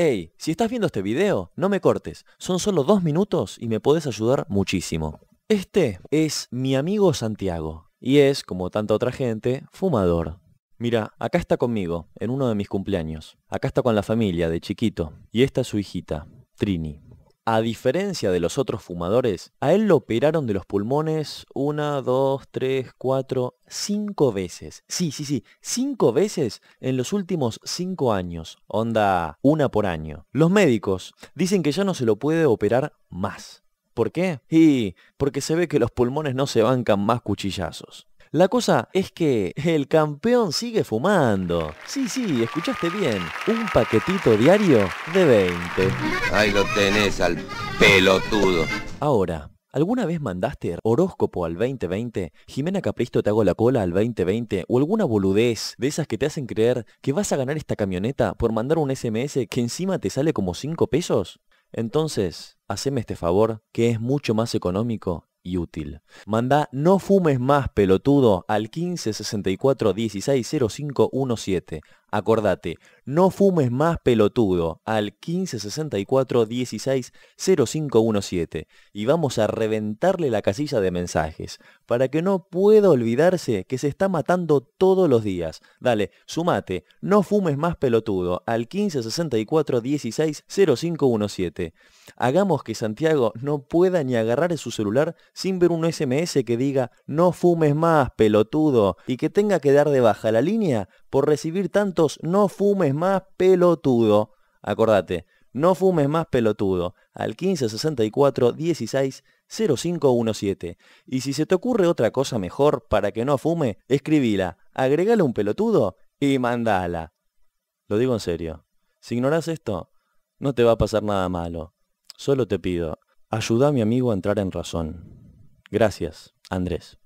Hey, si estás viendo este video, no me cortes, son solo dos minutos y me puedes ayudar muchísimo. Este es mi amigo Santiago y es, como tanta otra gente, fumador. Mira, acá está conmigo, en uno de mis cumpleaños. Acá está con la familia, de chiquito. Y esta es su hijita, Trini. A diferencia de los otros fumadores, a él lo operaron de los pulmones una, dos, tres, cuatro, cinco veces. Sí, sí, sí, cinco veces en los últimos cinco años. Onda, una por año. Los médicos dicen que ya no se lo puede operar más. ¿Por qué? Y porque se ve que los pulmones no se bancan más cuchillazos. La cosa es que el campeón sigue fumando. Sí, sí, escuchaste bien. Un paquetito diario de 20. Ahí lo tenés al pelotudo. Ahora, ¿Alguna vez mandaste horóscopo al 2020? Jimena Capristo te hago la cola al 2020 o alguna boludez de esas que te hacen creer que vas a ganar esta camioneta por mandar un SMS que encima te sale como 5 pesos? Entonces, haceme este favor, que es mucho más económico útil. Manda No fumes más, pelotudo, al 15 64 16 05 17. Acordate, no fumes más pelotudo al 1564 16 y vamos a reventarle la casilla de mensajes para que no pueda olvidarse que se está matando todos los días. Dale, sumate, no fumes más pelotudo al 1564 160517 Hagamos que Santiago no pueda ni agarrar su celular sin ver un SMS que diga no fumes más pelotudo y que tenga que dar de baja la línea por recibir tantos no fumes más pelotudo. Acordate, no fumes más pelotudo al 1564 16 0517. Y si se te ocurre otra cosa mejor para que no fume, escribila, agregale un pelotudo y mandala. Lo digo en serio. Si ignoras esto, no te va a pasar nada malo. Solo te pido, ayuda a mi amigo a entrar en razón. Gracias, Andrés.